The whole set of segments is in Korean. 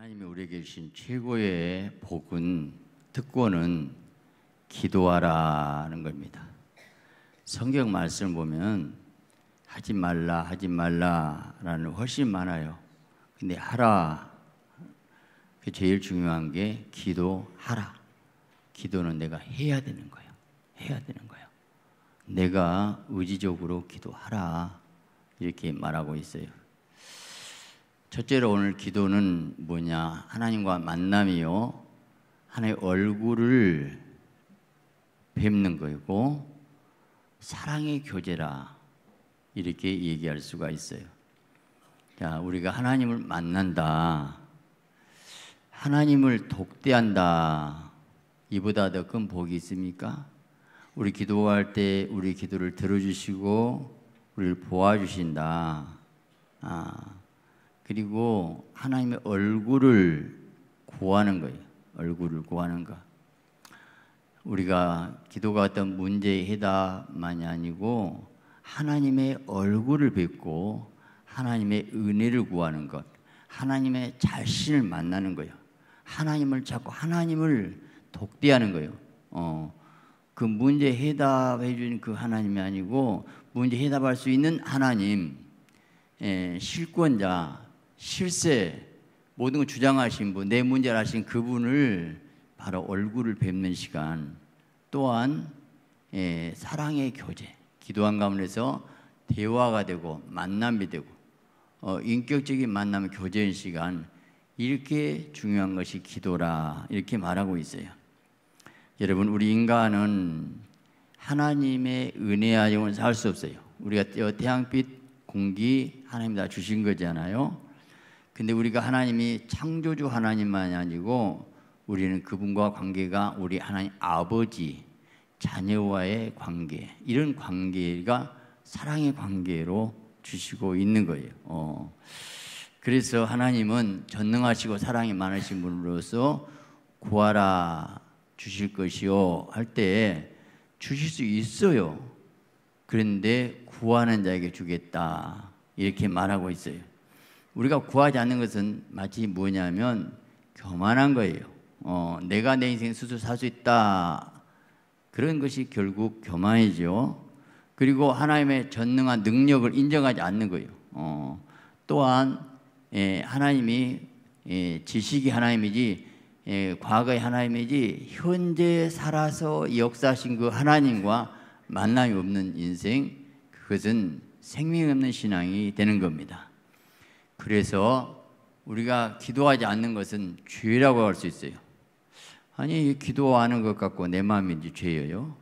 하나님이 우리에게 주신 최고의 복은 특권은 기도하라는 겁니다. 성경 말씀 보면 하지 말라 하지 말라라는 훨씬 많아요. 근데 하라 그 제일 중요한 게 기도하라. 기도는 내가 해야 되는 거야. 해야 되는 거야. 내가 의지적으로 기도하라 이렇게 말하고 있어요. 첫째로 오늘 기도는 뭐냐? 하나님과 만남이요. 하나님의 얼굴을 뵙는 거고 사랑의 교제라 이렇게 얘기할 수가 있어요. 자, 우리가 하나님을 만난다. 하나님을 독대한다. 이보다 더 큰 복이 있습니까? 우리 기도할 때 우리 기도를 들어주시고 우리를 보아주신다. 아. 그리고 하나님의 얼굴을 구하는 거예요. 얼굴을 구하는 것. 우리가 기도가 어떤 문제의 해답만이 아니고 하나님의 얼굴을 뵙고 하나님의 은혜를 구하는 것, 하나님의 자신을 만나는 거예요. 하나님을 자꾸 하나님을 독대하는 거예요. 어, 그 문제 해답해 주는 그 하나님이 아니고 문제 해답할 수 있는 하나님, 예, 실권자, 실세 모든 걸 주장하신 분, 내 문제를 하신 그분을 바로 얼굴을 뵙는 시간 또한 예, 사랑의 교제, 기도한 가운데서 대화가 되고 만남이 되고 어, 인격적인 만남 교제의 시간 이렇게 중요한 것이 기도라 이렇게 말하고 있어요. 여러분 우리 인간은 하나님의 은혜 하에는 살수 없어요. 우리가 어, 태양빛, 공기 하나님 다 주신 거잖아요. 근데 우리가 하나님이 창조주 하나님만이 아니고 우리는 그분과 관계가 우리 하나님 아버지 자녀와의 관계 이런 관계가 사랑의 관계로 주시고 있는 거예요. 어. 그래서 하나님은 전능하시고 사랑이 많으신 분으로서 구하라 주실 것이요 할 때 주실 수 있어요. 그런데 구하는 자에게 주겠다 이렇게 말하고 있어요. 우리가 구하지 않는 것은 마치 뭐냐면 교만한 거예요. 어, 내가 내 인생 스스로 살 수 있다. 그런 것이 결국 교만이죠. 그리고 하나님의 전능한 능력을 인정하지 않는 거예요. 어, 또한 예, 하나님이 예, 지식이 하나님이지 예, 과거의 하나님이지 현재 살아서 역사하신 그 하나님과 만남이 없는 인생 그것은 생명 없는 신앙이 되는 겁니다. 그래서 우리가 기도하지 않는 것은 죄라고 할 수 있어요. 아니 기도하는 것 갖고 내 마음인지 죄예요.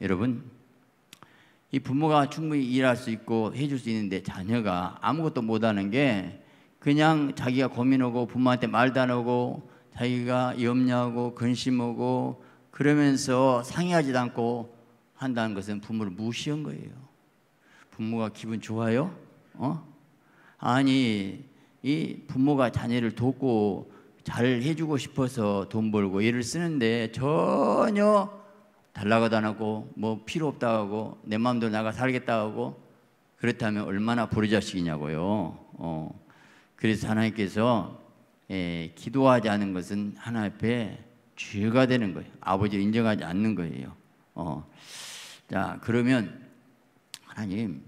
여러분 이 부모가 충분히 일할 수 있고 해줄 수 있는데 자녀가 아무것도 못하는 게 그냥 자기가 고민하고 부모한테 말도 안 하고 자기가 염려하고 근심하고 그러면서 상의하지도 않고 한다는 것은 부모를 무시한 거예요. 부모가 기분 좋아요? 어? 아니 이 부모가 자녀를 돕고 잘 해주고 싶어서 돈 벌고 일을 쓰는데 전혀 달라가도 안 하고 뭐 필요 없다 하고 내마음대 나가 살겠다 하고 그렇다면 얼마나 부르자식이냐고요. 어. 그래서 하나님께서 에, 예, 기도하지 않은 것은 하나 앞에 죄가 되는 거예요. 아버지 인정하지 않는 거예요. 어. 자 그러면 하나님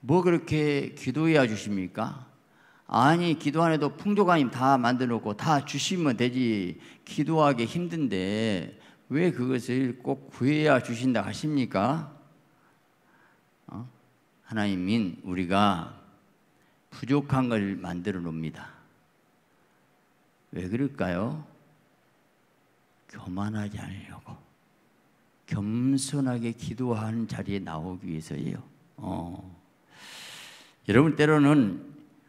뭐 그렇게 기도해야 주십니까? 아니 기도 안 해도 풍족하님 다 만들어 놓고 다 주시면 되지 기도하기 힘든데 왜 그것을 꼭 구해야 주신다 하십니까? 어? 하나님인 우리가 부족한 걸 만들어 놓습니다. 왜 그럴까요? 교만하지 않으려고 겸손하게 기도하는 자리에 나오기 위해서예요. 어. 여러분 때로는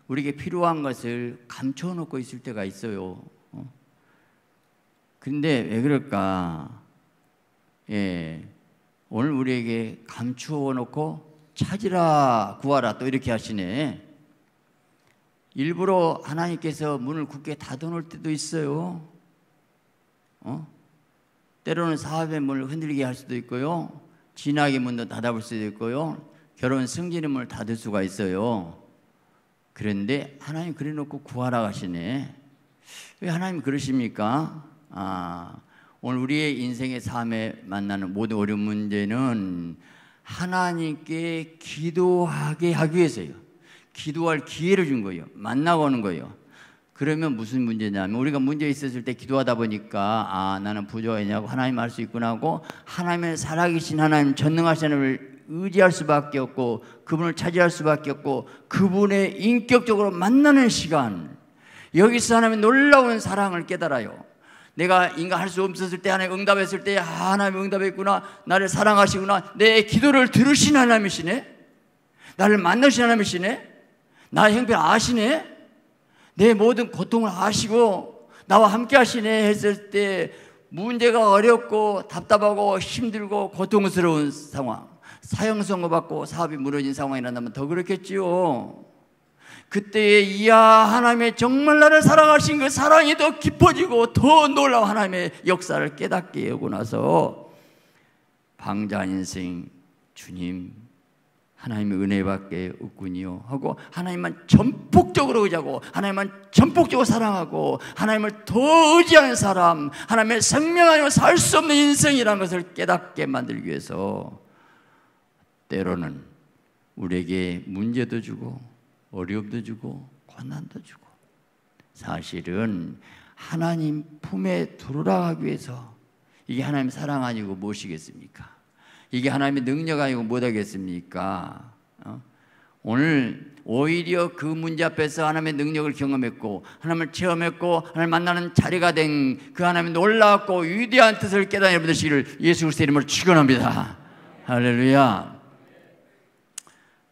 우리에게 필요한 것을 감춰놓고 있을 때가 있어요. 어? 근데 왜 그럴까? 예. 오늘 우리에게 감추어 놓고 찾으라 구하라 또 이렇게 하시네. 일부러 하나님께서 문을 굳게 닫아 놓을 때도 있어요. 어? 때로는 사업의 문을 흔들게 할 수도 있고요. 진하게 문도 닫아 볼 수도 있고요. 결혼 승진임을 닫을 수가 있어요. 그런데 하나님 그래놓고 구하라 하시네. 왜 하나님 그러십니까? 아, 오늘 우리의 인생의 삶에 만나는 모든 어려운 문제는 하나님께 기도하게 하기 위해서요. 기도할 기회를 준 거예요. 만나고 오는 거예요. 그러면 무슨 문제냐면 우리가 문제 있었을 때 기도하다 보니까 아 나는 부족했냐고 하나님 알 수 있구나 하고 하나님의 살아계신 하나님 전능하신 하나님을 의지할 수밖에 없고 그분을 차지할 수밖에 없고 그분의 인격적으로 만나는 시간 여기서 하나님의 놀라운 사랑을 깨달아요. 내가 인간 할 수 없었을 때 하나님 응답했을 때 아, 하나님 응답했구나 나를 사랑하시구나 내 기도를 들으신 하나님이시네 나를 만나신 하나님이시네 나의 형편 아시네 내 모든 고통을 아시고 나와 함께 하시네 했을 때 문제가 어렵고 답답하고 힘들고 고통스러운 상황 사형 선고받고 사업이 무너진 상황이 난다면 더 그렇겠지요. 그때에 이야 하나님의 정말 나를 사랑하신 그 사랑이 더 깊어지고 더 놀라운 하나님의 역사를 깨닫게 하고 나서 방자 인생 주님 하나님의 은혜밖에 없군요 하고 하나님만 전폭적으로 의지하고 하나님만 전폭적으로 사랑하고 하나님을 더 의지하는 사람 하나님의 생명 아니면 살 수 없는 인생이라는 것을 깨닫게 만들기 위해서 때로는 우리에게 문제도 주고 어려움도 주고 고난도 주고 사실은 하나님 품에 들어가기 위해서 이게 하나님 사랑 아니고 무엇이겠습니까? 이게 하나님의 능력 아니고 못하겠습니까? 어? 오늘 오히려 그 문제 앞에서 하나님의 능력을 경험했고 하나님을 체험했고 하나님 만나는 자리가 된 그 하나님의 놀랍고 위대한 뜻을 깨달은 여러분들 시기를 예수 그리스도 이름으로 축원합니다. 할렐루야.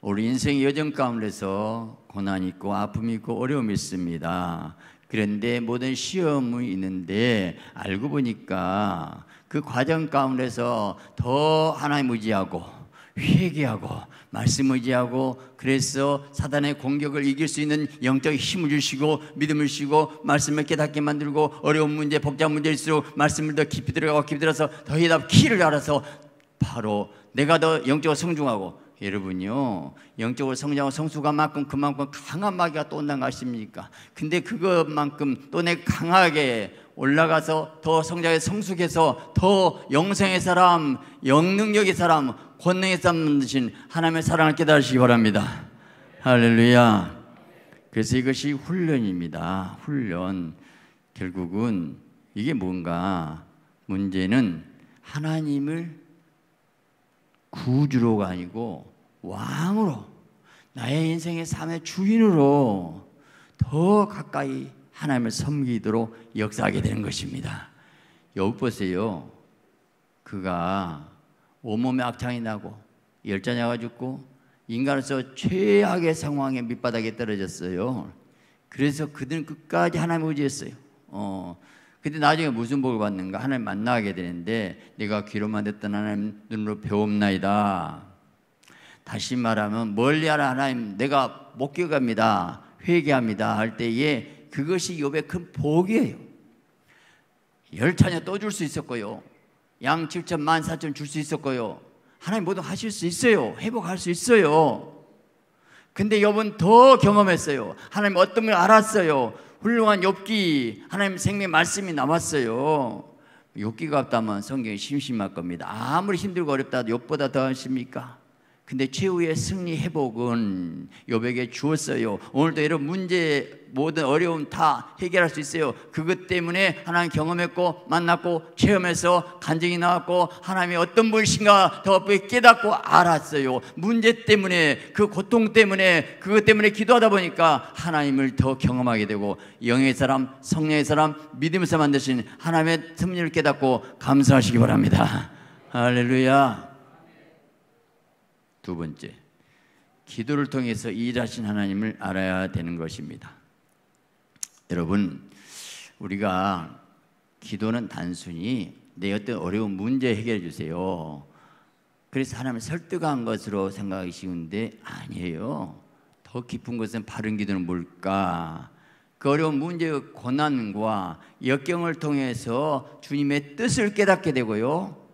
우리 인생의 여정 가운데서 고난이 있고 아픔이 있고 어려움이 있습니다. 그런데 모든 시험이 있는데 알고 보니까 그 과정 가운데서 더 하나님 의지하고 회개하고 말씀 의지하고 그래서 사단의 공격을 이길 수 있는 영적 힘을 주시고 믿음을 주시고 말씀을 깨닫게 만들고 어려운 문제 복잡한 문제일수록 말씀을 더 깊이 들어가고 깊이 들어서 더 해답 키를 알아서 바로 내가 더 영적으로 성중하고 여러분요 영적으로 성장하고 성숙한 만큼 그만큼 강한 마귀가 또 온다는 것십니까 근데 그것만큼 또 내 강하게 올라가서 더 성장해 성숙해서 더 영생의 사람, 영능력의 사람, 권능의 사람 되신 하나님의 사랑을 깨달으시기 바랍니다. 할렐루야. 그래서 이것이 훈련입니다. 훈련. 결국은 이게 뭔가 문제는 하나님을 구주로가 아니고 왕으로 나의 인생의 삶의 주인으로 더 가까이 하나님을 섬기도록 역사하게 되는 것입니다. 여기 보세요. 그가 온몸에 악창이 나고 열자녀가 죽고 인간으로서 최악의 상황에 밑바닥에 떨어졌어요. 그래서 그들은 끝까지 하나님을 의지했어요. 어, 근데 나중에 무슨 복을 받는가? 하나님 만나게 되는데 네가 귀로만 듣던 하나님 눈으로 배웁나이다 다시 말하면 멀리하라 하나님 내가 목격합니다 회개합니다 할 때에 그것이 욥의 큰 복이에요. 열 차냐 또줄 수 있었고요. 양 7천 만 4천 줄 수 있었고요. 하나님 모두 하실 수 있어요. 회복할 수 있어요. 근데 여분 더 경험했어요. 하나님 어떤 걸 알았어요. 훌륭한 욥기 하나님 생명 말씀이 남았어요 욥기가 없다면 성경이 심심할 겁니다. 아무리 힘들고 어렵다 도 욥보다 더하십니까? 근데 최후의 승리 회복은 요백에 주었어요. 오늘도 이런 문제 모든 어려움 다 해결할 수 있어요. 그것 때문에 하나님 경험했고 만났고 체험해서 간증이 나왔고 하나님이 어떤 분이신가 더 깨닫고 알았어요. 문제 때문에 그 고통 때문에 그것 때문에 기도하다 보니까 하나님을 더 경험하게 되고 영의 사람, 성령의 사람, 믿음에서 만드신 하나님의 승리를 깨닫고 감사하시기 바랍니다. 할렐루야. 두 번째, 기도를 통해서 일하신 하나님을 알아야 되는 것입니다. 여러분, 우리가 기도는 단순히 내 어떤 어려운 문제 해결해 주세요. 그래서 하나님을 설득한 것으로 생각하기 쉬운데 아니에요. 더 깊은 것은 바른 기도는 뭘까? 그 어려운 문제의 고난과 역경을 통해서 주님의 뜻을 깨닫게 되고요.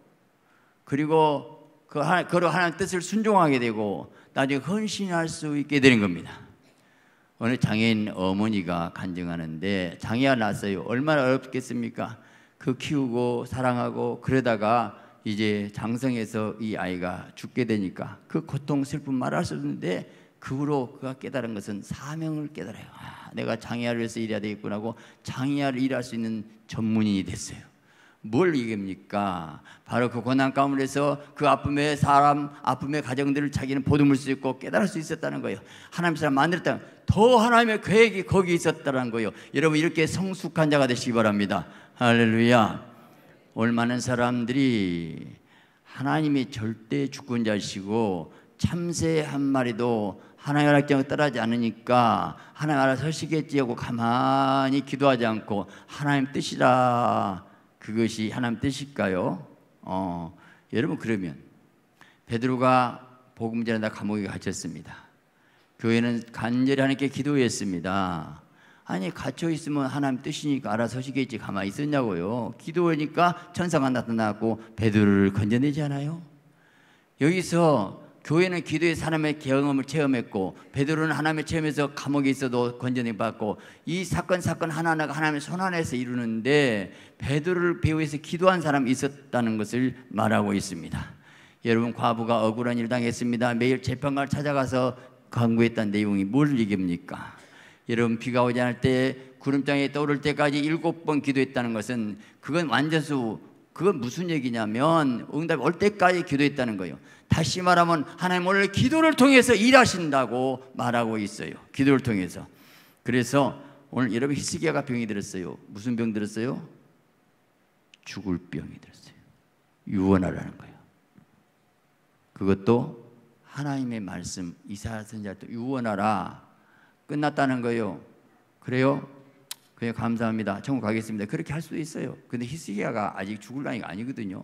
그리고 그 하나, 그로 하나님 뜻을 순종하게 되고 나중에 헌신할 수 있게 되는 겁니다. 어느 장애인 어머니가 간증하는데 장애가 났어요. 얼마나 어렵겠습니까? 그 키우고 사랑하고 그러다가 이제 장성해서 이 아이가 죽게 되니까 그 고통 슬픔 말할 수 없는데 그 후로 그가 깨달은 것은 사명을 깨달아요. 아, 내가 장애아를 위해서 일해야 되겠구나 하고 장애아를 일할 수 있는 전문인이 됐어요. 뭘 이깁니까? 바로 그 고난 가운데서 그 아픔의 사람, 아픔의 가정들을 자기는 보듬을 수 있고 깨달을 수 있었다는 거예요. 하나님 사람 만들었다. 더 하나님의 계획이 거기 있었다는 거예요. 여러분 이렇게 성숙한 자가 되시기 바랍니다. 할렐루야. 얼마나 사람들이 하나님이 절대 주권자시고 참새 한 마리도 하나님의 약정을 따라하지 않으니까 하나님 알아서 하시겠지 하고 가만히 기도하지 않고 하나님 뜻이라 그것이 하나님 뜻일까요? 어, 여러분 그러면 베드로가 복음 전에다 감옥에 갇혔습니다. 교회는 간절히 하나님께 기도했습니다. 아니 갇혀 있으면 하나님 뜻이니까 알아서 시겠지 가만히 있었냐고요. 기도하니까 천사가 나타나고 베드로를 건져내지 않아요. 여기서 교회는 기도의 사람의 경험을 체험했고 베드로는 하나님의 체험에서 감옥에 있어도 건전히 받고 이 사건 사건 하나하나가 하나님의 손 안에서 이루는데 베드로를 배우에서 기도한 사람이 있었다는 것을 말하고 있습니다. 여러분 과부가 억울한 일 당했습니다. 매일 재판관을 찾아가서 강구했던 내용이 뭘 얘기합니까? 여러분 비가 오지 않을 때 구름장에 떠오를 때까지 일곱 번 기도했다는 것은 그건 완전수 그건 무슨 얘기냐면 응답이 올 때까지 기도했다는 거예요. 다시 말하면 하나님 원래 기도를 통해서 일하신다고 말하고 있어요. 기도를 통해서. 그래서 오늘 여러분 히스기야가 병이 들었어요. 무슨 병 들었어요? 죽을 병이 들었어요. 유언하라는 거예요. 그것도 하나님의 말씀 이사야 선지자도 유언하라 끝났다는 거예요. 그래요? 그냥 감사합니다. 천국 가겠습니다. 그렇게 할 수도 있어요. 근데 히스기야가 아직 죽을 나이가 아니거든요.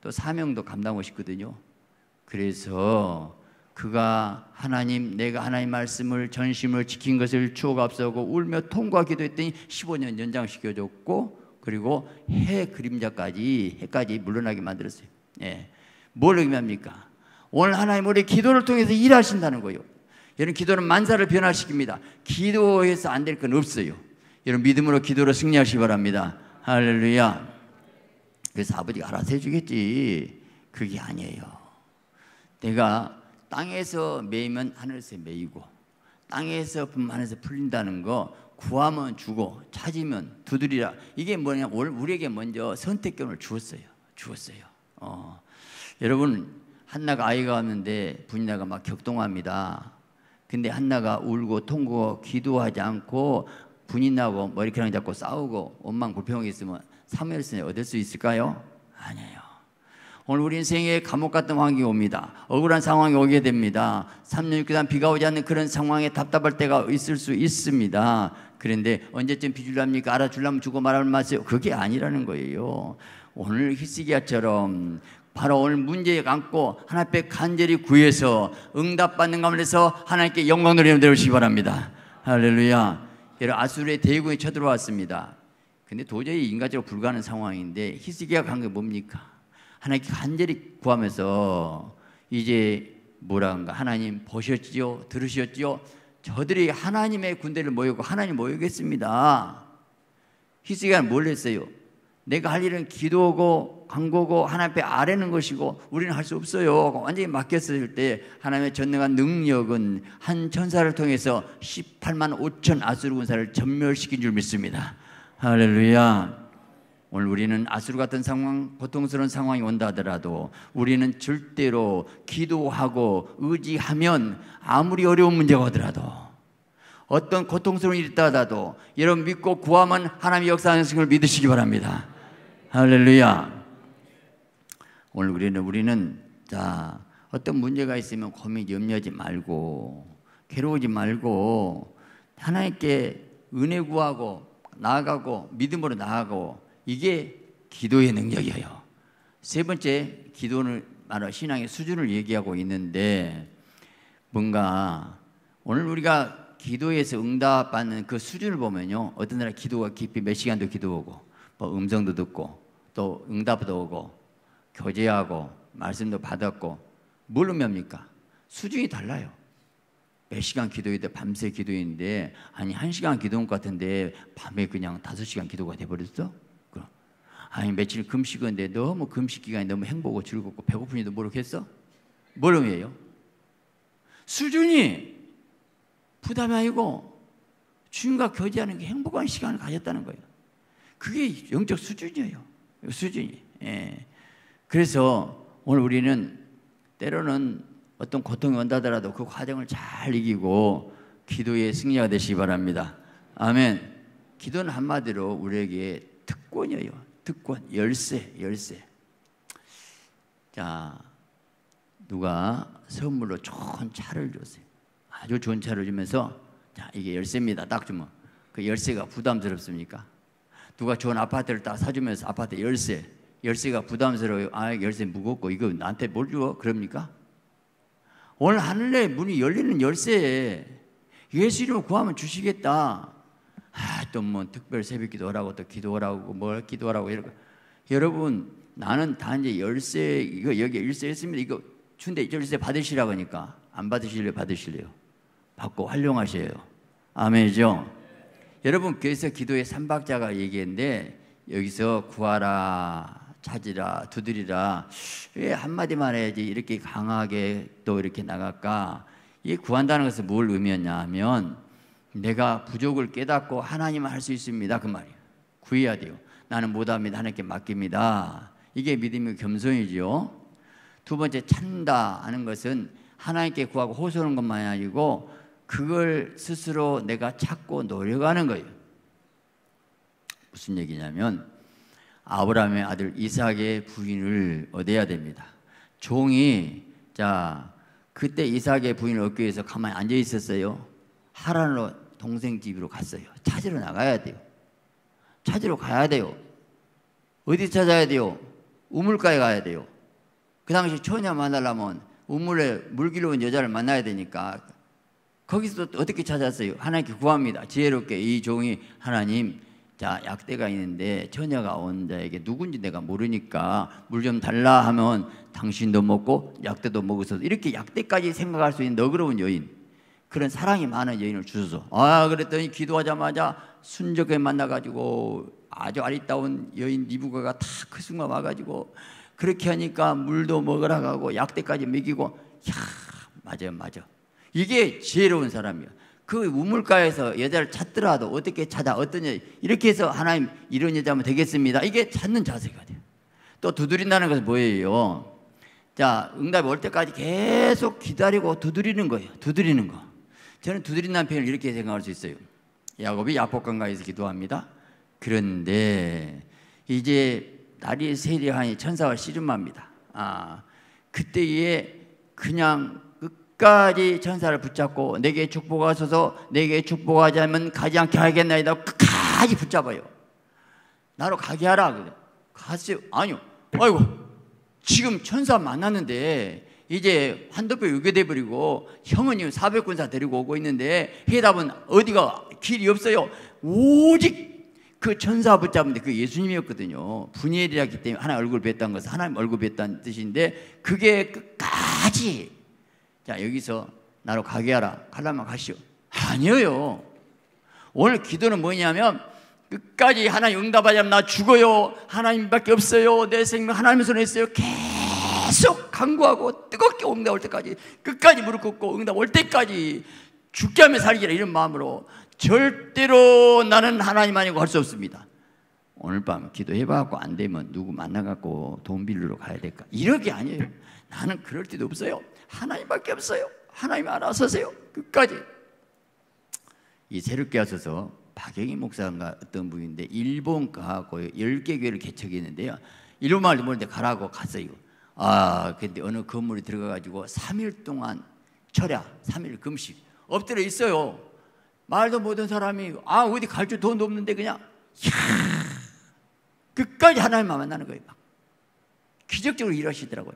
또 사명도 감당하고 싶거든요. 그래서 그가 하나님 내가 하나님 말씀을 전심을 지킨 것을 추억 앞서고 울며 통과 기도했더니 15년 연장시켜 줬고 그리고 해 그림자까지 해까지 물러나게 만들었어요. 예. 뭘 의미합니까? 오늘 하나님 우리 기도를 통해서 일하신다는 거예요. 여러분 기도는 만사를 변화시킵니다. 기도해서 안 될 건 없어요. 여러분 믿음으로 기도로 승리하시기 바랍니다. 할렐루야. 그래서 아버지가 알아서 해주겠지. 그게 아니에요. 내가 땅에서 메이면 하늘에서 매이고 땅에서 분만해서 풀린다는 거 구하면 주고 찾으면 두드리라 이게 뭐냐 우리에게 먼저 선택권을 주었어요 주었어요 어. 여러분 한나가 아이가 왔는데 분이나가 막 격동합니다 근데 한나가 울고 통고 기도하지 않고 분이나고 머리카락 잡고 싸우고 원망 불평이 있으면 사무엘선에 얻을 수 있을까요? 아니에요 오늘 우리 인생에 감옥 같은 환경이 옵니다. 억울한 상황이 오게 됩니다. 3년 6개월 비가 오지 않는 그런 상황에 답답할 때가 있을 수 있습니다. 그런데 언제쯤 비줄랍니까? 알아줄라면 주고 말하면 마세요. 그게 아니라는 거예요. 오늘 히스기야처럼 바로 오늘 문제에 감고 하나님께 간절히 구해서 응답받는 가운데서 하나님께 영광을 내려오시기 바랍니다. 할렐루야. 여러 아수르의 대군이 쳐들어왔습니다. 근데 도저히 인간적으로 불가능한 상황인데 히스기야가 한게 뭡니까? 하나님께 간절히 구하면서 이제 뭐라한가 하나님 보셨지요 들으셨지요 저들이 하나님의 군대를 모이고 하나님 모이겠습니다 히스기야 뭘 했어요 내가 할 일은 기도고 광고고 하나님 앞에 아뢰는 것이고 우리는 할 수 없어요 완전히 맡겼을 때 하나님의 전능한 능력은 한 천사를 통해서 18만 5천 아수르 군사를 전멸시킨 줄 믿습니다 할렐루야 오늘 우리는 아수르 같은 상황, 고통스러운 상황이 온다 하더라도 우리는 절대로 기도하고 의지하면 아무리 어려운 문제가 오더라도 어떤 고통스러운 일이 있다 하더라도 여러분 믿고 구하면 하나님의 역사하시는 걸 믿으시기 바랍니다. 할렐루야. 오늘 우리는 우리는 자 어떤 문제가 있으면 고민 염려하지 말고 괴로우지 말고 하나님께 은혜 구하고 나아가고 믿음으로 나아가고 이게 기도의 능력이에요. 세 번째 기도는 바로 신앙의 수준을 얘기하고 있는데 뭔가 오늘 우리가 기도에서 응답받는 그 수준을 보면요. 어떤 날 기도가 깊이 몇 시간도 기도 오고 뭐 음성도 듣고 또 응답도 오고 교제하고 말씀도 받았고 뭘 의미합니까? 수준이 달라요. 몇 시간 기도인데 밤새 기도인데 아니 한 시간 기도인 것 같은데 밤에 그냥 다섯 시간 기도가 돼버렸어? 아니 며칠 금식인데 너무 금식 기간이 너무 행복하고 즐겁고 배고프니도 모르겠어? 뭐라고 해요? 수준이 부담이 아니고 주님과 교제하는 게 행복한 시간을 가졌다는 거예요. 그게 영적 수준이에요. 수준이. 예. 그래서 오늘 우리는 때로는 어떤 고통이 온다더라도 그 과정을 잘 이기고 기도의 승리가 되시기 바랍니다. 아멘. 기도는 한마디로 우리에게 특권이에요. 특권, 열쇠, 열쇠. 자, 누가 선물로 좋은 차를 줬어요. 아주 좋은 차를 주면서 자, 이게 열쇠입니다. 딱 주면 그 열쇠가 부담스럽습니까? 누가 좋은 아파트를 딱 사주면서 아파트 열쇠, 열쇠가 부담스러워요. 아, 열쇠 무겁고 이거 나한테 뭘 줘? 그럽니까? 오늘 하늘의 문이 열리는 열쇠 예수 이름 구하면 주시겠다. 아, 또뭐 특별 새벽 기도라고 하또 기도라고 하뭘 뭐 기도라고 하 이러고 여러분 나는 다 이제 열쇠 이거 여기 열쇠 있습니다. 이거 준대 열쇠 받으시라고 하니까 안 받으실래요? 받으실래요? 받고 활용하셔요. 아멘이죠? 여러분 그래서 기도의 삼박자가 얘기했는데 여기서 구하라 찾으라 두드리라 왜 한마디만 해야지 이렇게 강하게 또 이렇게 나갈까 이 구한다는 것은 뭘 의미했냐 하면 내가 부족을 깨닫고 하나님을할 수 있습니다. 그 말이에요. 구해야 돼요. 나는 못합니다. 하나님께 맡깁니다. 이게 믿음의 겸손이지두 번째 찬다 하는 것은 하나님께 구하고 호소하는 것만이 아니고 그걸 스스로 내가 찾고 노력하는 거예요. 무슨 얘기냐면 아브라함의 아들 이삭의 부인을 얻어야 됩니다. 종이 자 그때 이삭의 부인을 얻기 위해서 가만히 앉아 있었어요. 하란으로 동생 집으로 갔어요. 찾으러 나가야 돼요. 찾으러 가야 돼요. 어디 찾아야 돼요? 우물가에 가야 돼요. 그 당시 처녀 만나려면 우물에 물길로 온 여자를 만나야 되니까 거기서 어떻게 찾았어요? 하나님께 구합니다. 지혜롭게 이 종이 하나님 자 약대가 있는데 처녀가 온 자에게 누군지 내가 모르니까 물 좀 달라 하면 당신도 먹고 약대도 먹어서 이렇게 약대까지 생각할 수 있는 너그러운 여인 그런 사랑이 많은 여인을 주소서. 아, 그랬더니 기도하자마자 순적에 만나가지고 아주 아리따운 여인 니부가가 다 그 순간 와가지고 그렇게 하니까 물도 먹으라 가고 약대까지 먹이고 야, 맞아요, 맞아. 이게 지혜로운 사람이야. 그 우물가에서 여자를 찾더라도 어떻게 찾아 어떤 여자 이렇게 해서 하나님 이런 여자면 되겠습니다. 이게 찾는 자세가 돼요. 또 두드린다는 것은 뭐예요? 자 응답이 올 때까지 계속 기다리고 두드리는 거예요. 두드리는 거. 저는 두드린 남편을 이렇게 생각할 수 있어요. 야곱이 야복강가에서 기도합니다. 그런데 이제 날이 세리하니 천사와 씨름합니다. 아, 그때에 그냥 끝까지 천사를 붙잡고 내게 축복하소서 내게 축복하자면 가지 않게 하겠나이다 끝까지 붙잡아요. 나로 가게 하라. 그래. 갔어요. 아니요. 아이고 지금 천사 만났는데 이제 환도표 유교돼 버리고 형은 400군사 데리고 오고 있는데 해답은 어디가 길이 없어요. 오직 그 천사 붙잡는데 그 예수님이었거든요. 분이이라기 때문에 하나 얼굴 뵀다는 것은 하나님 얼굴 뵀다는 뜻인데 그게 끝까지 자 여기서 나로 가게 하라. 갈라면 가시오. 아니에요. 오늘 기도는 뭐냐면 끝까지 하나님 응답하자면 나 죽어요. 하나님밖에 없어요. 내 생명 하나님 손에 있어요. 계속 계속 강구하고 뜨겁게 응답 올 때까지 끝까지 무릎 꿇고 응답 올 때까지 죽게 하며 살기라 이런 마음으로 절대로 나는 하나님 아니고 할 수 없습니다. 오늘 밤 기도해봐갖고 안 되면 누구 만나갖고 돈 빌리러 가야 될까? 이렇게 아니에요. 나는 그럴 데도 없어요. 하나님밖에 없어요. 하나님 알아서세요. 끝까지. 이 새롭게 하셔서 박영희 목사인가 어떤 분인데 일본 가고 10개 교회를 개척했는데요. 일본 말도 모르는데 가라고 갔어요. 아, 근데 어느 건물에 들어가 가지고 3일 동안 철야, 3일 금식 엎드려 있어요. 말도 못한 사람이 아, 어디 갈 줄 돈도 없는데 그냥 이야, 끝까지 하나님만 만나는 거예요. 막. 기적적으로 일하시더라고요.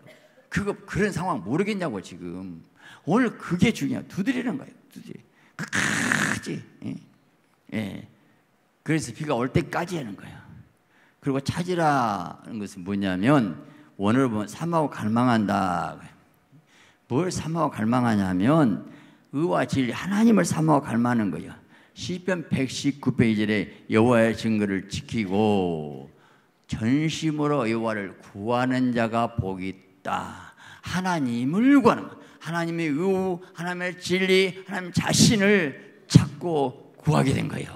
그거 그런 상황 모르겠냐고 지금. 오늘 그게 중요해. 두드리는 거예요. 두드리. 끝까지. 예. 예. 그래서 비가 올 때까지 하는 거예요. 그리고 찾으라는 것은 뭐냐면 원을 보면 뭐 삼하고 갈망한다. 뭘 삼하고 갈망하냐면 의와 진리 하나님을 삼하고 갈망하는 거예요. 시편 119페이지에 여호와의 증거를 지키고 전심으로 여호와를 구하는 자가 복이 있다. 하나님을 구하는 것. 하나님의 의 하나님의 진리, 하나님 자신을 찾고 구하게 된 거예요.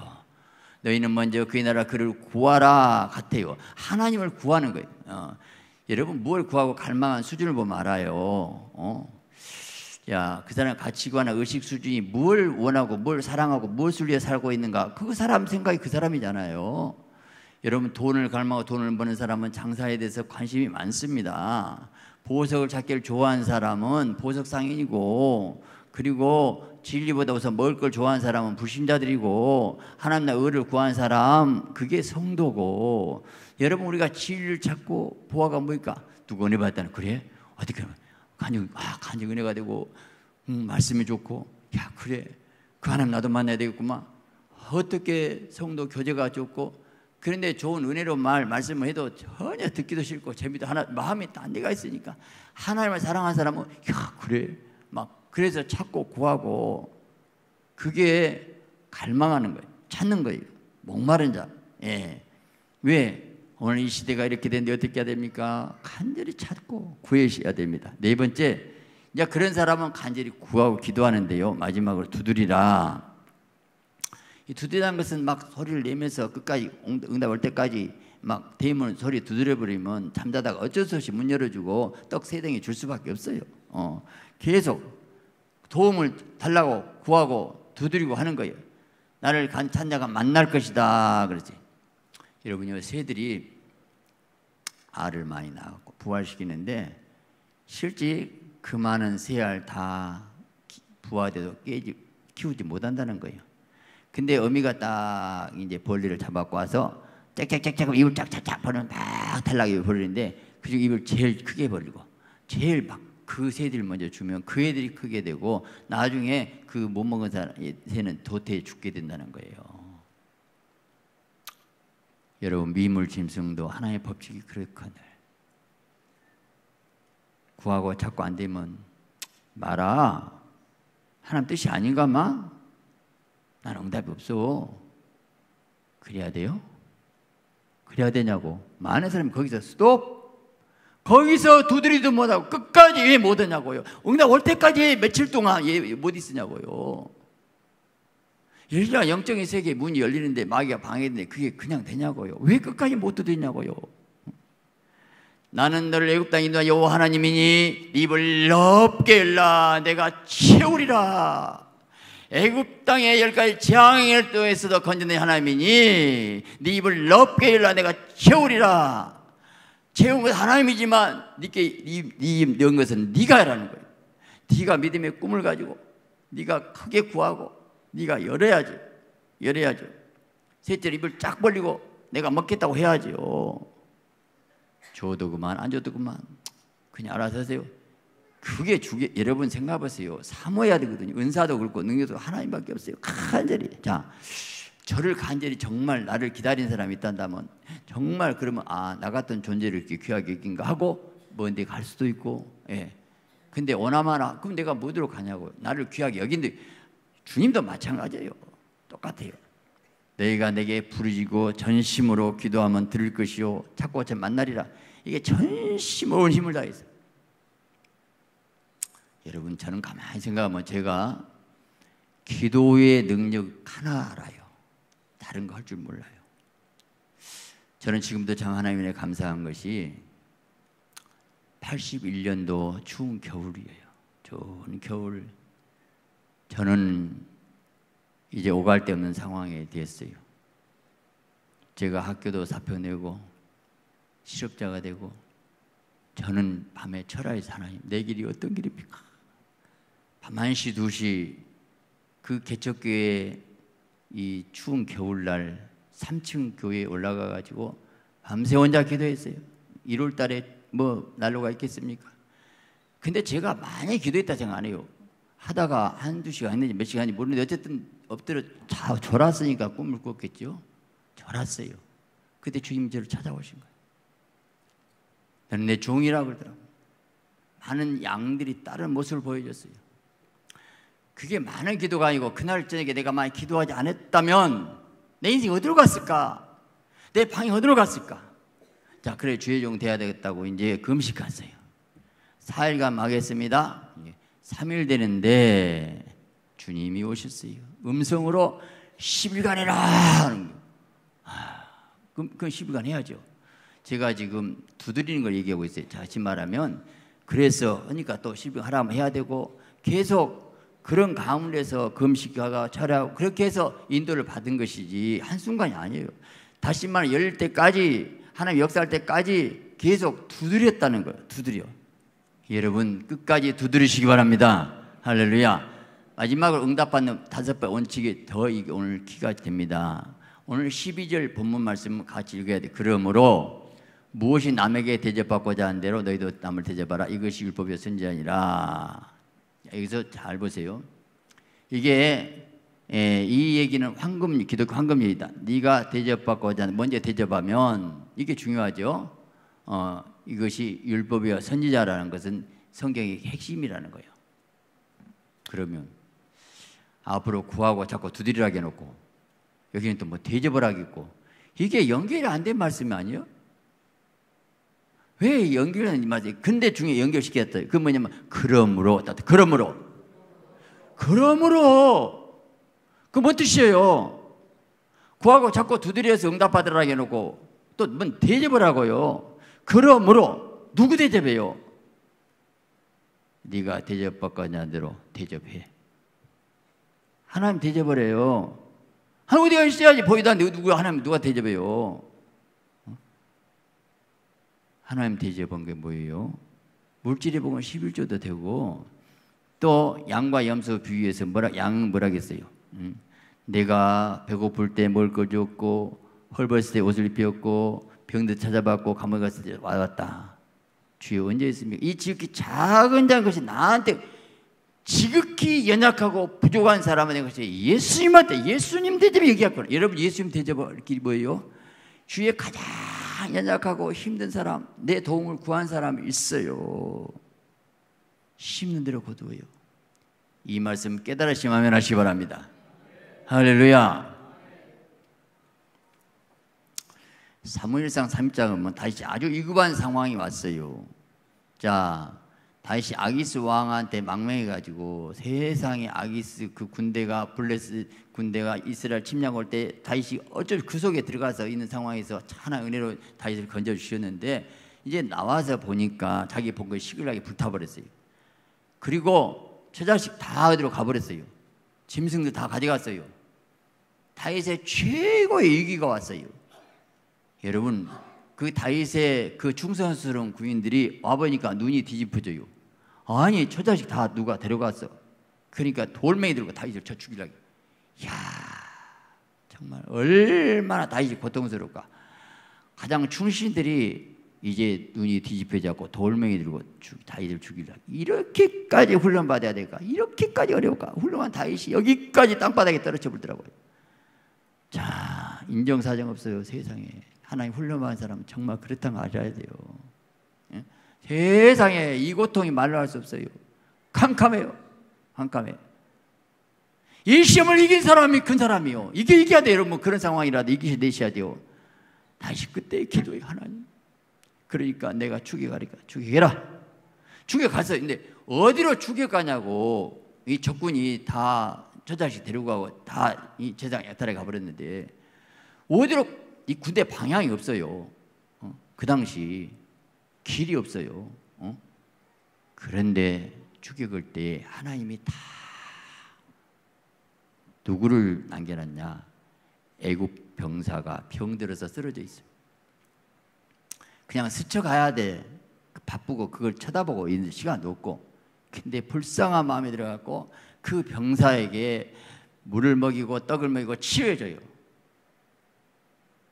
너희는 먼저 그의 나라 그를 구하라 같아요. 하나님을 구하는 거예요. 어. 여러분 무엇 구하고 갈망한 수준을 보면 알아요. 어? 야, 그 사람 가치관이나 의식 수준이 뭘 원하고 뭘 사랑하고 무엇을 위해 살고 있는가? 그 사람 생각이 그 사람이잖아요. 여러분 돈을 갈망하고 돈을 버는 사람은 장사에 대해서 관심이 많습니다. 보석을 찾기를 좋아하는 사람은 보석 상인이고 그리고 진리보다 우선 먹을 걸 좋아하는 사람은 불신자들이고 하나님 나 의를 구한 사람 그게 성도고 여러분 우리가 진리를 찾고 보아가 뭐니까 누구 은혜 받았다는 그래 어떻게 하면 간증 아 간증 은혜가 되고 음, 말씀이 좋고 야 그래 그 하나님 나도 만나야 되겠구만 어떻게 성도 교제가 좋고 그런데 좋은 은혜로 말 말씀을 해도 전혀 듣기도 싫고 재미도 하나 마음이 딴 데가 있으니까 하나님을 사랑하는 사람은 야 그래 그래서 찾고 구하고 그게 갈망하는 거예요. 찾는 거예요. 목마른 자. 예. 왜? 오늘 이 시대가 이렇게 됐는데 어떻게 해야 됩니까? 간절히 찾고 구해야 됩니다. 네 번째, 이제 그런 사람은 간절히 구하고 기도하는데요. 마지막으로 두드리라. 이 두드리라는 것은 막 소리를 내면서 끝까지 응답 올 때까지 막 대문 소리 두드려버리면 잠자다가 어쩔 수 없이 문 열어주고 떡 세 덩이 줄 수밖에 없어요. 어, 계속 도움을 달라고 구하고 두드리고 하는 거예요. 나를 간찬 자가 만날 것이다. 그러지. 여러분요, 새들이 알을 많이 낳고 부활시키는데 실제 그 많은 새알 다 부화돼도 깨지, 키우지 못한다는 거예요. 근데 어미가 딱 이제 벌레를 잡아고 와서 짝짝짝짝 입을 짝짝짝 벌리면 막 탈락이 벌리는데 그중 입을 제일 크게 벌리고 제일 막그 새들 먼저 주면 그 애들이 크게 되고 나중에 그 못 먹은 새는 도태에 죽게 된다는 거예요. 여러분 미물 짐승도 하나의 법칙이 그렇거늘 구하고 자꾸 안 되면 말아 하나님 뜻이 아닌가마 난 응답이 없어 그래야 돼요? 그래야 되냐고 많은 사람이 거기서 스톱 거기서 두드리도 못하고 끝까지 왜 못하냐고요. 응답 올 때까지 며칠 동안 예, 못 있으냐고요. 일이나 영적인 세계의 문이 열리는데 마귀가 방해되는데 그게 그냥 되냐고요. 왜 끝까지 못 두드리냐고요. 나는 너를 애굽 땅 인도한 여호와 하나님이니 입을 넓게 열라 내가 채우리라. 애굽 땅의 열 가지 재앙을 통해서도 건져낸 하나님이니 네 입을 넓게 열라 내가 채우리라. 채운 것 하나님이지만 네게 네 넣은 것은 네가 라는 거예요. 네가 믿음의 꿈을 가지고 네가 크게 구하고 네가 열어야지. 열어야죠. 셋째 입을 쫙 벌리고 내가 먹겠다고 해야지요. 줘도 그만 안 줘도 그만 그냥 알아서 하세요. 그게 주게 여러분 생각해보세요. 사모해야 되거든요. 은사도 그렇고 능력도 하나님밖에 없어요. 간절히 자 저를 간절히 정말 나를 기다린 사람이 있단다면 정말 그러면 아, 나 같은 존재를 이렇게 귀하게 여긴가 하고 먼데 뭐 갈 수도 있고, 예. 근데 오나마나, 그럼 내가 어로 가냐고. 나를 귀하게 여긴데 주님도 마찬가지예요. 똑같아요. 너희가 내게 부르짖고 전심으로 기도하면 들을 것이요 찾고 제 만나리라. 이게 전심으로 힘을 다해서. 여러분 저는 가만히 생각하면 제가 기도의 능력 하나 알아요. 다른 거 할 줄 몰라요. 저는 지금도 참 하나님의 감사한 것이 81년도 추운 겨울이에요. 좋은 겨울. 저는 이제 오갈 데 없는 상황에 됐어요. 제가 학교도 사표 내고 실업자가 되고 저는 밤에 철야에서 나님내 길이 어떤 길입니까? 밤 1시 2시 그 개척교회 이 추운 겨울날 3층 교회에 올라가 가지고 밤새 혼자 기도했어요. 1월 달에 뭐 난로가 있겠습니까? 근데 제가 많이 기도했다 생각 안 해요. 하다가 한두 시간 했는지 몇 시간인지 모르는데 어쨌든 엎드려 자, 졸았으니까 꿈을 꿨겠죠. 졸았어요. 그때 주님 저를 찾아오신 거예요. 저내 종이라고 그러더라고요. 많은 양들이 다른 모습을 보여줬어요. 그게 많은 기도가 아니고 그날 저녁에 내가 많이 기도하지 않았다면 내 인생이 어디로 갔을까? 내 방이 어디로 갔을까? 자, 그래 주의 종 돼야 되겠다고 이제 금식하세요. 4일간 막했습니다. 3일 되는데 주님이 오셨어요. 음성으로 10일간 해라 하는 아, 그럼, 그럼 10일간 해야죠. 제가 지금 두드리는 걸 얘기하고 있어요. 다시 말하면 그래서 그러니까 또 10일 하라면 해야 되고 계속 그런 가운데서 금식하가 철하고 그렇게 해서 인도를 받은 것이지 한순간이 아니에요. 다시 말해 열 때까지 하나님 역사할 때까지 계속 두드렸다는 거예요. 두드려. 여러분 끝까지 두드리시기 바랍니다. 할렐루야. 마지막으로 응답받는 다섯 번 원칙이 더 오늘 키가 됩니다. 오늘 12절 본문 말씀 같이 읽어야 돼. 그러므로 무엇이 남에게 대접받고자 한 대로 너희도 남을 대접하라. 이것이 율법의 선지 아니라. 여기서 잘 보세요. 이게 예, 이 얘기는 황금 기독교 황금이다. 네가 대접받고 자 먼저 대접하면 이게 중요하죠. 어, 이것이 율법이와 선지자라는 것은 성경의 핵심이라는 거예요. 그러면 앞으로 구하고 자꾸 두드리라게 놓고 여기는 또 뭐 대접을 하겠고 이게 연결이 안 된 말씀이 아니에요? 왜 연결하는지 맞아요. 근데 중에 연결시켰어요그 뭐냐면 그러므로 그러므로 그러므로 그 뭔 뜻이에요? 구하고 자꾸 두드려서 응답받으라 해놓고 또 뭔 대접을 하고요. 그러므로 누구 대접해요? 네가 대접받거냐 대로 대접해. 하나님 대접을 해요. 하나님 어디가 있어야지 보이도 않는 누구 하나님 누가 대접해요? 하나님 대접한 게 뭐예요? 물질에 보면 11조도 되고 또 양과 염소 비유에서 뭐라 양은 뭐라 했어요? 음? 내가 배고플 때 먹을 걸 줬고 헐벗을 때 옷을 입혔고 병도 찾아봤고 감옥 갔을 때 와봤다. 주여 언제 있습니까? 이 지극히 작은 작은 것이 나한테 지극히 연약하고 부족한 사람한 것이 예수님한테 예수님 대접 얘기할 거예요. 여러분 예수님 대접이 뭐예요? 주의 가장 가장 연약하고 힘든 사람, 내 도움을 구한 사람 있어요. 심는 대로 거두어요. 이 말씀 깨달으심 하면 하시기 바랍니다. 할렐루야. 사무엘상 3장은 뭐 다시 아주 위급한 상황이 왔어요. 자, 다시 아기스 왕한테 망명해가지고 세상에 아기스 그 군대가 블레스 군대가 이스라엘 침략할 때다윗이 어쩔 그 속에 들어가서 있는 상황에서 차나 은혜로 다윗을 건져 주셨는데 이제 나와서 보니까 자기 본거 시글하게 불타버렸어요. 그리고 처자식 다 어디로 가버렸어요. 짐승도 다 가져갔어요. 다윗의 최고의 위기가 왔어요. 여러분 그 다윗의 그 충성스러운 군인들이 와보니까 눈이 뒤집혀져요 아니 저 자식 다 누가 데려갔어. 그러니까 돌멩이 들고 다윗을 쳐죽이라고야 정말 얼마나 다이이 고통스러울까. 가장 충신들이 이제 눈이 뒤집혀졌고 돌멩이 들고 다윗을 죽이려 이렇게까지 훈련받아야 될까? 이렇게까지 어려울까? 훌륭한 다이이 여기까지 땅바닥에 떨어져 불더라고요. 자 인정사정 없어요 세상에 하나님 훈련받은 사람은 정말 그렇다는 거 아셔야 돼요. 세상에 이 고통이 말로 할 수 없어요. 캄캄해요. 캄캄해. 이 시험을 이긴 사람이 큰 사람이요. 이게 이겨야 돼요. 여러분 뭐 그런 상황이라도 이기셔야 돼요. 다시 그때 기도에 하나님. 그러니까 내가 죽여가리까 죽여라. 죽여가서 근데 어디로 죽여가냐고 이 적군이 다저 자식 데리고 가고 다 이 제장 야탈에 가버렸는데 어디로 이 군대 방향이 없어요. 어? 그 당시 길이 없어요. 어? 그런데 추격할 때 하나님이 다 누구를 남겨놨냐? 애굽 병사가 병들어서 쓰러져 있어요. 그냥 스쳐가야 돼. 바쁘고 그걸 쳐다보고 있는 시간도 없고. 근데 불쌍한 마음이 들어갖고 그 병사에게 물을 먹이고 떡을 먹이고 치료해줘요.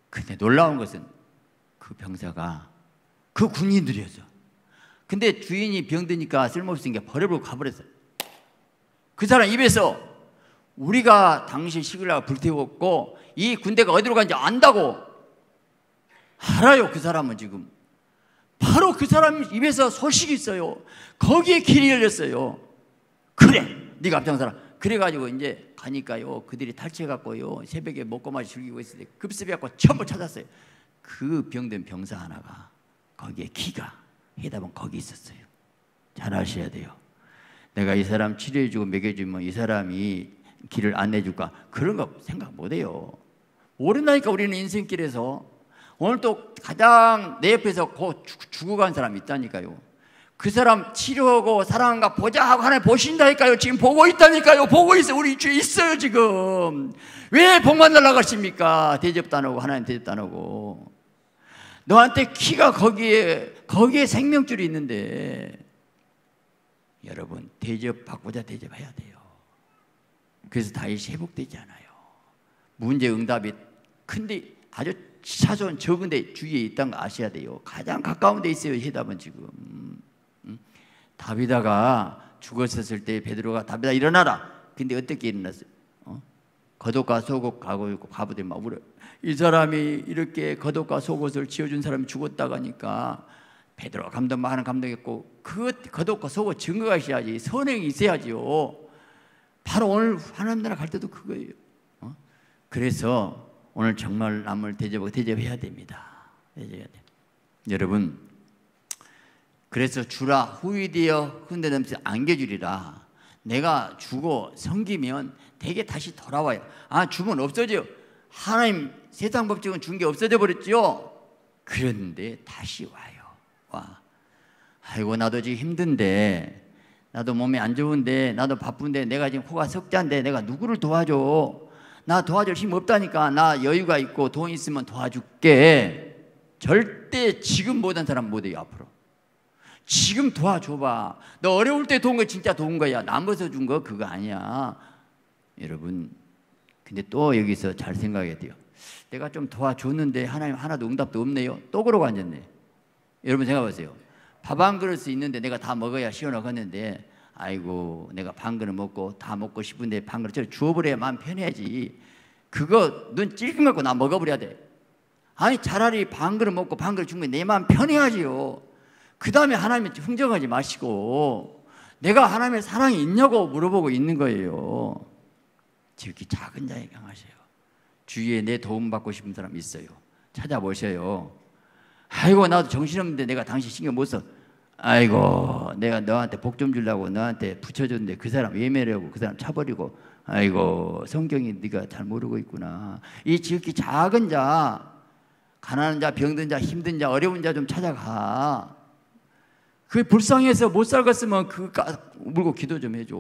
근데 놀라운 것은 그 병사가 그 군인들이었어. 근데 주인이 병드니까 쓸모없으니까 버려버리고 가버렸어. 요그 사람 입에서 우리가 당시 시글라 불태웠고 이 군대가 어디로 간지 안다고 알아요. 그 사람은 지금. 바로 그 사람 입에서 소식이 있어요. 거기에 길이 열렸어요. 그래. 네가 앞장서라. 그래가지고 이제 가니까요. 그들이 탈취해갖고요. 새벽에 먹고 마시 즐기고 있을 때 급습해갖고 전부 찾았어요. 그병된 병사 하나가 거기에 기가 해답은 거기 있었어요. 잘 아셔야 돼요. 내가 이 사람 치료해주고 먹여주면 이 사람이 길을 안내줄까 그런 거 생각 못해요. 모른다니까 우리는 인생길에서 오늘 또 가장 내 옆에서 곧 죽어간 사람이 있다니까요. 그 사람 치료하고 사랑과 보자 하고 하나님 보신다니까요. 지금 보고 있다니까요. 보고 있어요. 우리 주에 있어요, 지금. 왜 복만 달라가십니까? 대접도 안 하고, 하나님 대접도 안 하고. 너한테 키가 거기에 거기에 생명줄이 있는데 여러분 대접 받고자 대접해야 돼요. 그래서 다윗 회복되지 않아요. 문제 응답이 큰데 아주 차선 적은데 주위에 있다는 거 아셔야 돼요. 가장 가까운 데 있어요. 해답은 지금 음? 다비다가 죽었었을 때 베드로가 다비다 일어나라. 근데 어떻게 일어났어요? 어? 거독과 소곡 가고 있고 가부들 막 울어요. 이 사람이 이렇게 겉옷과 속옷을 지어준 사람이 죽었다가니까 베드로 감독 많은 감독했고 그 겉옷과 속옷 증거가 있어야지 선행이 있어야지요. 바로 오늘 하나님 나라 갈 때도 그거예요. 어? 그래서 오늘 정말 남을 대접하고 대접해야 됩니다. 대접해야 돼. 여러분 그래서 주라 후이디어 흔들 냄새 안겨주리라. 내가 주고 섬기면 대개 다시 돌아와요. 아, 주면 없어져요. 하나님 세상 법칙은 준 게 없어져 버렸지요. 그런데 다시 와요. 와. 아이고 나도 지금 힘든데 나도 몸이 안 좋은데 나도 바쁜데 내가 지금 코가 석자인데 내가 누구를 도와줘. 나 도와줄 힘 없다니까 나 여유가 있고 돈 있으면 도와줄게. 절대 지금 못한 사람 못해요 앞으로. 지금 도와줘봐. 너 어려울 때 도운 거 진짜 도운 거야. 남에서 준 거 그거 아니야. 여러분 근데 또 여기서 잘 생각해야 돼요. 내가 좀 도와줬는데 하나님 하나도 응답도 없네요. 또 그러고 앉았네. 여러분 생각하세요. 밥 한 그릇이 있는데 내가 다 먹어야 시원하겠는데 아이고 내가 반 그릇 먹고 다 먹고 싶은데 반 그릇 주워버려야 마음 편해야지. 그거 눈 찔끔 갖고 나 먹어버려야 돼. 아니 차라리 반 그릇 먹고 반 그릇 주면 내 마음 편해야지요. 그 다음에 하나님 흥정하지 마시고 내가 하나님의 사랑이 있냐고 물어보고 있는 거예요. 지극히 작은 자에 강하세요 주위에 내 도움 받고 싶은 사람 있어요. 찾아보셔요. 아이고 나도 정신없는데 내가 당신 신경 못 써. 아이고 내가 너한테 복 좀 주려고 너한테 붙여줬는데 그 사람 예매하고 그 사람 차버리고 아이고 성경이 네가 잘 모르고 있구나. 이 지극히 작은 자 가난한 자 병든 자 힘든 자 어려운 자 좀 찾아가. 그 불쌍해서 못 살겠으면 그 물고 기도 좀 해줘.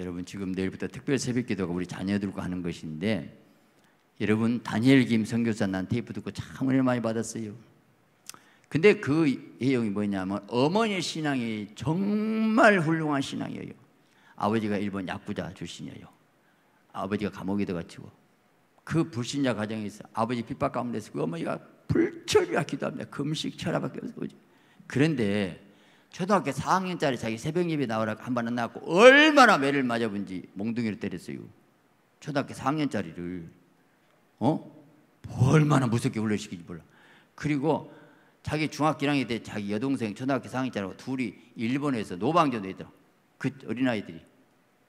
여러분 지금 내일부터 특별 새벽 기도가 우리 자녀들과 하는 것인데 여러분 다니엘 김선교사난 테이프 듣고 참 은혜 많이 받았어요. 근데 그 내용이 뭐냐면 어머니 의 신앙이 정말 훌륭한 신앙이에요. 아버지가 일본 약부자 출신이에요. 아버지가 감옥에 들어갔지고 그 불신자 가정에서 아버지 핍박 가운데서 그 어머니가 불철이야 기도합니다. 금식 철학밖에 없어요. 그런데 초등학교 4학년짜리 자기 새벽 잎이 나오라고 한 번은 나왔고 얼마나 매를 맞아본지 몽둥이를 때렸어요. 초등학교 4학년짜리를 어? 뭐 얼마나 무섭게 훈련시키지 몰라. 그리고 자기 중학교 1학년 때 자기 여동생 초등학교 4학년짜리하고 둘이 일본에서 노방전에 있더라. 그 어린아이들이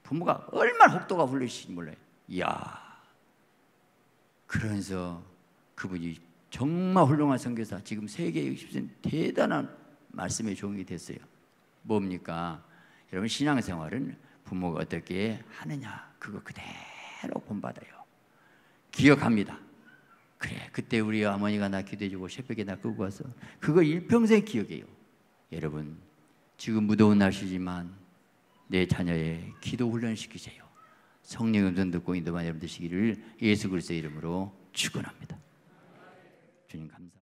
부모가 얼마나 혹도가 훈련시키지 몰라요. 이야. 그러면서 그분이 정말 훌륭한 선교사 지금 세계 60세 대단한 말씀의 종이 됐어요. 뭡니까? 여러분 신앙생활은 부모가 어떻게 하느냐 그거 그대로 본받아요. 기억합니다. 그래 그때 우리 어머니가 나 기도해주고 새벽에 나 끄고 와서 그거 일평생 기억해요. 여러분 지금 무더운 날씨지만 내 자녀의 기도 훈련시키세요. 성령 음성 듣고 인도만 여러분 되시기를 예수 그리스의 이름으로 축원합니다. 주님 감사.